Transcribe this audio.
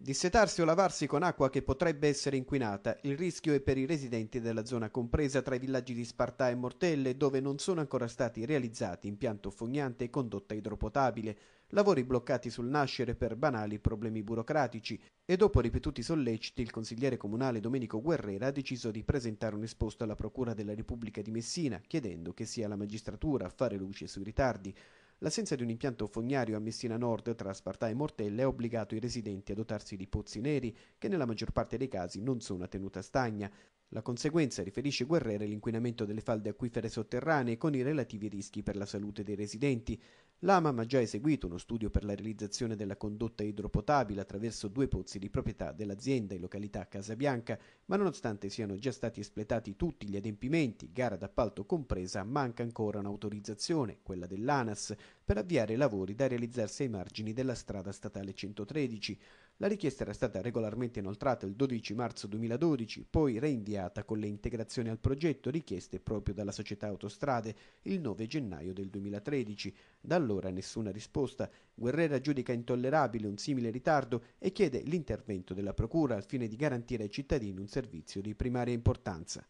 Dissetarsi o lavarsi con acqua che potrebbe essere inquinata, il rischio è per i residenti della zona compresa tra i villaggi di Spartà e Mortelle, dove non sono ancora stati realizzati impianto fognante e condotta idropotabile, lavori bloccati sul nascere per banali problemi burocratici e dopo ripetuti solleciti il consigliere comunale Domenico Guerrera ha deciso di presentare un esposto alla Procura della Repubblica di Messina, chiedendo che sia la magistratura a fare luce sui ritardi. L'assenza di un impianto fognario a Messina Nord tra Spartà e Mortella ha obbligato i residenti a dotarsi di pozzi neri, che nella maggior parte dei casi non sono a tenuta stagna. La conseguenza, riferisce Guerrere, l'inquinamento delle falde acquifere sotterranee con i relativi rischi per la salute dei residenti. L'AMAM ha già eseguito uno studio per la realizzazione della condotta idropotabile attraverso due pozzi di proprietà dell'azienda in località Casabianca, ma nonostante siano già stati espletati tutti gli adempimenti, gara d'appalto compresa, manca ancora un'autorizzazione, quella dell'ANAS, per avviare i lavori da realizzarsi ai margini della strada statale 113. La richiesta era stata regolarmente inoltrata il 12 marzo 2012, poi reinviata con le integrazioni al progetto richieste proprio dalla società Autostrade il 9 gennaio del 2013. Dal allora nessuna risposta. Guerrera giudica intollerabile un simile ritardo e chiede l'intervento della Procura al fine di garantire ai cittadini un servizio di primaria importanza.